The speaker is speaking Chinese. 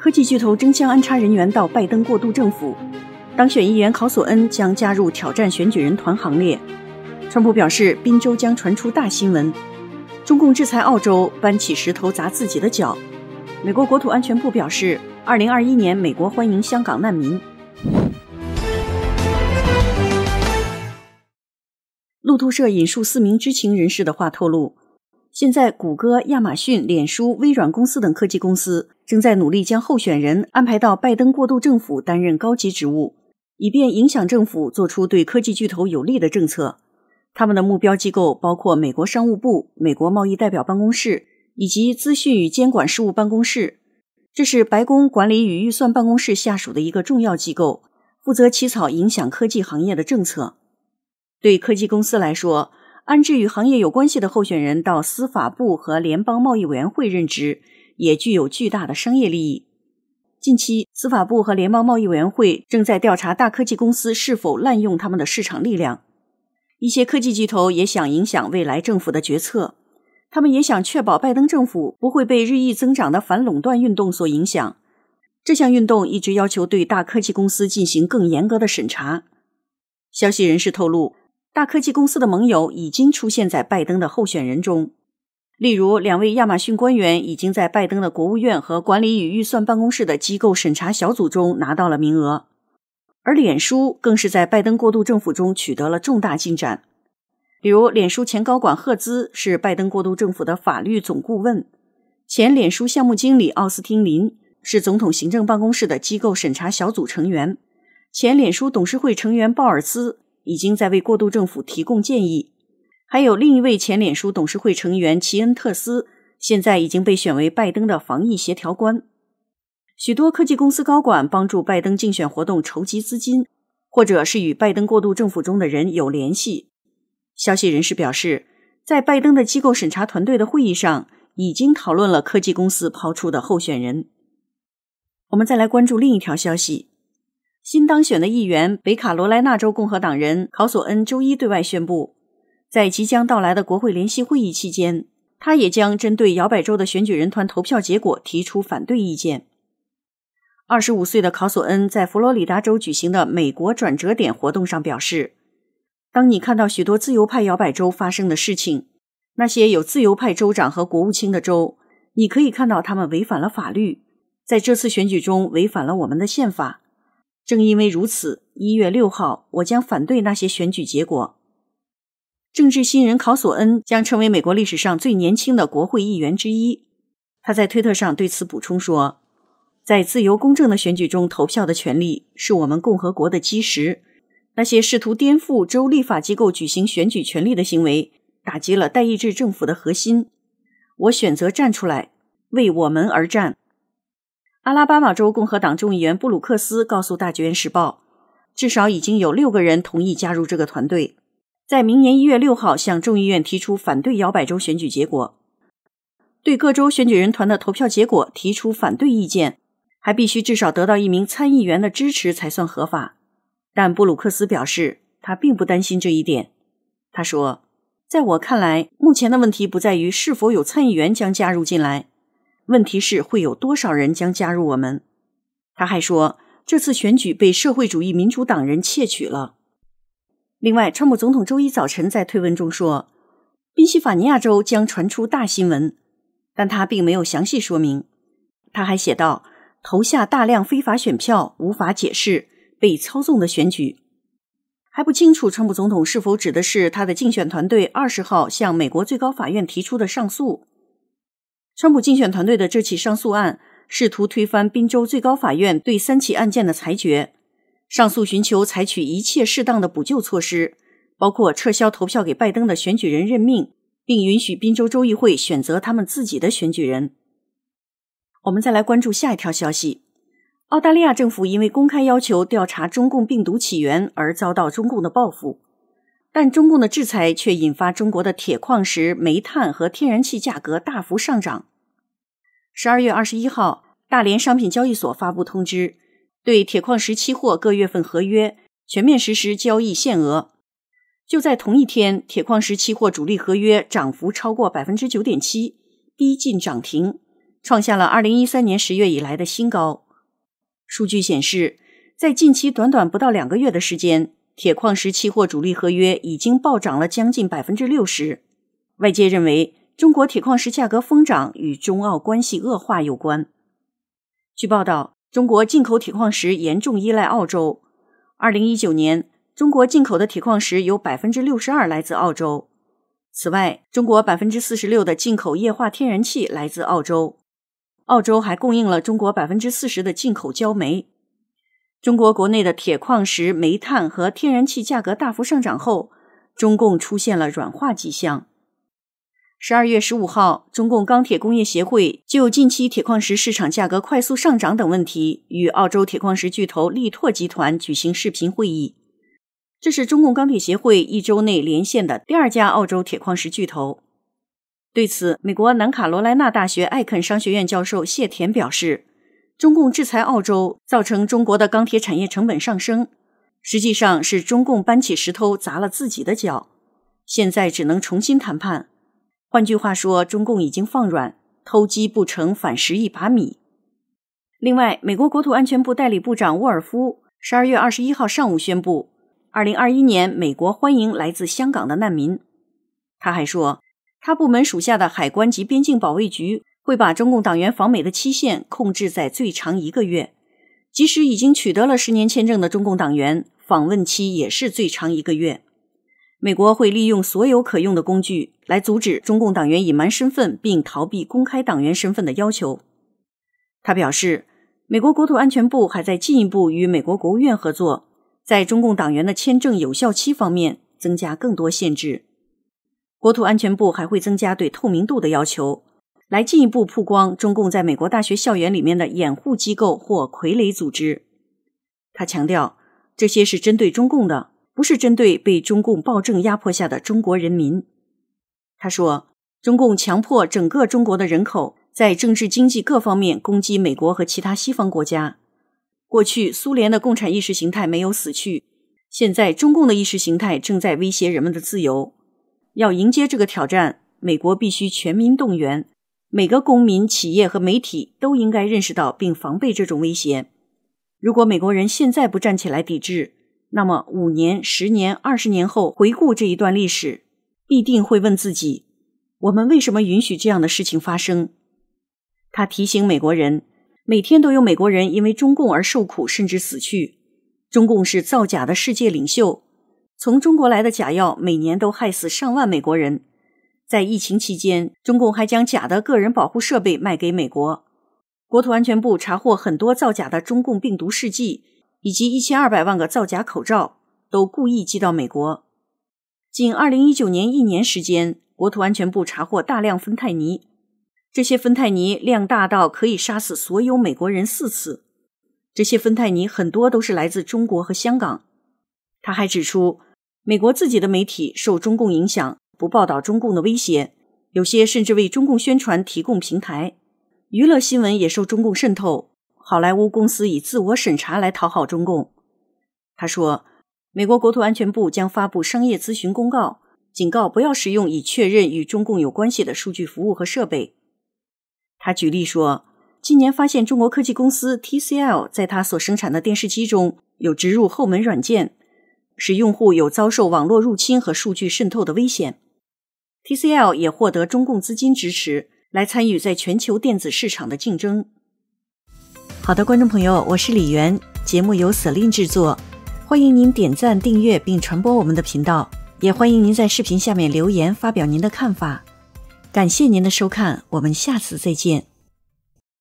科技巨头争相安插人员到拜登过渡政府，当选议员考索恩将加入挑战选举人团行列。川普表示，宾州将传出大新闻。中共制裁澳洲，搬起石头砸自己的脚。美国国土安全部表示，二零二一年美国欢迎香港难民。路透社引述四名知情人士的话透露。现在，谷歌、亚马逊、脸书、微软公司等科技公司正在努力将候选人安排到拜登过渡政府担任高级职务，以便影响政府做出对科技巨头有利的政策。他们的目标机构包括美国商务部、美国贸易代表办公室以及资讯与监管事务办公室。这是白宫管理与预算办公室下属的一个重要机构，负责起草影响科技行业的政策。对科技公司来说，安置与行业有关系的候选人到司法部和联邦贸易委员会任职，也具有巨大的商业利益。近期，司法部和联邦贸易委员会正在调查大科技公司是否滥用他们的市场力量。一些科技巨头也想影响未来政府的决策。他们也想确保拜登政府不会被日益增长的反垄断运动所影响。这项运动一直要求对大科技公司进行更严格的审查。消息人士透露。大科技公司的盟友已经出现在拜登的候选人中，例如两位亚马逊官员已经在拜登的国务院和管理与预算办公室的机构审查小组中拿到了名额，而脸书更是在拜登过渡政府中取得了重大进展，比如脸书前高管赫兹是拜登过渡政府的法律总顾问，前脸书项目经理奥斯汀林是总统行政办公室的机构审查小组成员，前脸书董事会成员鲍尔斯。已经在为过渡政府提供建议，还有另一位前脸书董事会成员齐恩特斯，现在已经被选为拜登的防疫协调官。许多科技公司高管帮助拜登竞选活动筹集资金，或者是与拜登过渡政府中的人有联系。消息人士表示，在拜登的机构审查团队的会议上，已经讨论了科技公司抛出的候选人。我们再来关注另一条消息。新当选的议员、北卡罗来纳州共和党人考索恩周一对外宣布，在即将到来的国会联席会议期间，他也将针对摇摆州的选举人团投票结果提出反对意见。二十五岁的考索恩在佛罗里达州举行的美国转折点活动上表示：“当你看到许多自由派摇摆州发生的事情，那些有自由派州长和国务卿的州，你可以看到他们违反了法律，在这次选举中违反了我们的宪法。”正因为如此，一月六号，我将反对那些选举结果。政治新人考索恩将成为美国历史上最年轻的国会议员之一。他在推特上对此补充说：“在自由公正的选举中，投票的权利是我们共和国的基石。那些试图颠覆州立法机构举行选举权利的行为，打击了代议制政府的核心。我选择站出来，为我们而战。”阿拉巴马州共和党众议员布鲁克斯告诉《大剧院时报》，至少已经有六个人同意加入这个团队，在明年一月六号向众议院提出反对摇摆州选举结果，对各州选举人团的投票结果提出反对意见，还必须至少得到一名参议员的支持才算合法。但布鲁克斯表示，他并不担心这一点。他说：“在我看来，目前的问题不在于是否有参议员将加入进来。”问题是会有多少人将加入我们？他还说，这次选举被社会主义民主党人窃取了。另外，川普总统周一早晨在推文中说，宾夕法尼亚州将传出大新闻，但他并没有详细说明。他还写道，投下大量非法选票，无法解释被操纵的选举，还不清楚川普总统是否指的是他的竞选团队二十号向美国最高法院提出的上诉。川普竞选团队的这起上诉案试图推翻宾州最高法院对三起案件的裁决，上诉寻求采取一切适当的补救措施，包括撤销投票给拜登的选举人任命，并允许宾州州议会选择他们自己的选举人。我们再来关注下一条消息：澳大利亚政府因为公开要求调查中共病毒起源而遭到中共的报复，但中共的制裁却引发中国的铁矿石、煤炭和天然气价格大幅上涨。十二月二十一号，大连商品交易所发布通知，对铁矿石期货各月份合约全面实施交易限额。就在同一天，铁矿石期货主力合约涨幅超过百分之九点七，逼近涨停，创下了二零一三年十月以来的新高。数据显示，在近期短短不到两个月的时间，铁矿石期货主力合约已经暴涨了将近百分之六十。外界认为。中国铁矿石价格疯涨与中澳关系恶化有关。据报道，中国进口铁矿石严重依赖澳洲。二零一九年，中国进口的铁矿石有百分之六十二来自澳洲。此外，中国百分之四十六的进口液化天然气来自澳洲。澳洲还供应了中国百分之四十的进口焦煤。中国国内的铁矿石、煤炭和天然气价格大幅上涨后，中共出现了软化迹象。十二月十五号，中共钢铁工业协会就近期铁矿石市场价格快速上涨等问题，与澳洲铁矿石巨头力拓集团举行视频会议。这是中共钢铁协会一周内连线的第二家澳洲铁矿石巨头。对此，美国南卡罗莱纳大学艾肯商学院教授谢田表示：“中共制裁澳洲，造成中国的钢铁产业成本上升，实际上是中共搬起石头砸了自己的脚。现在只能重新谈判。”换句话说，中共已经放软，偷鸡不成反蚀一把米。另外，美国国土安全部代理部长沃尔夫十二月二十一号上午宣布，二零二一年美国欢迎来自香港的难民。他还说，他部门属下的海关及边境保卫局会把中共党员访美的期限控制在最长一个月，即使已经取得了十年签证的中共党员访问期也是最长一个月。美国会利用所有可用的工具来阻止中共党员隐瞒身份并逃避公开党员身份的要求。他表示，美国国土安全部还在进一步与美国国务院合作，在中共党员的签证有效期方面增加更多限制。国土安全部还会增加对透明度的要求，来进一步曝光中共在美国大学校园里面的掩护机构或傀儡组织。他强调，这些是针对中共的。不是针对被中共暴政压迫下的中国人民，他说：“中共强迫整个中国的人口在政治、经济各方面攻击美国和其他西方国家。过去苏联的共产意识形态没有死去，现在中共的意识形态正在威胁人们的自由。要迎接这个挑战，美国必须全民动员，每个公民、企业和媒体都应该认识到并防备这种威胁。如果美国人现在不站起来抵制，”那么五年、十年、二十年后，回顾这一段历史，必定会问自己：我们为什么允许这样的事情发生？他提醒美国人，每天都有美国人因为中共而受苦，甚至死去。中共是造假的世界领袖，从中国来的假药每年都害死上万美国人。在疫情期间，中共还将假的个人保护设备卖给美国。国土安全部查获很多造假的中共病毒试剂。以及一千二百万个造假口罩都故意寄到美国。仅二零一九年一年时间，国土安全部查获大量芬太尼，这些芬太尼量大到可以杀死所有美国人四次。这些芬太尼很多都是来自中国和香港。他还指出，美国自己的媒体受中共影响，不报道中共的威胁，有些甚至为中共宣传提供平台，娱乐新闻也受中共渗透。好莱坞公司以自我审查来讨好中共。他说：“美国国土安全部将发布商业咨询公告，警告不要使用已确认与中共有关系的数据服务和设备。”他举例说：“今年发现中国科技公司 TCL 在它所生产的电视机中有植入后门软件，使用户有遭受网络入侵和数据渗透的危险。TCL 也获得中共资金支持，来参与在全球电子市场的竞争。”好的，观众朋友，我是李媛，节目由舍令制作。欢迎您点赞、订阅并传播我们的频道，也欢迎您在视频下面留言发表您的看法。感谢您的收看，我们下次再见。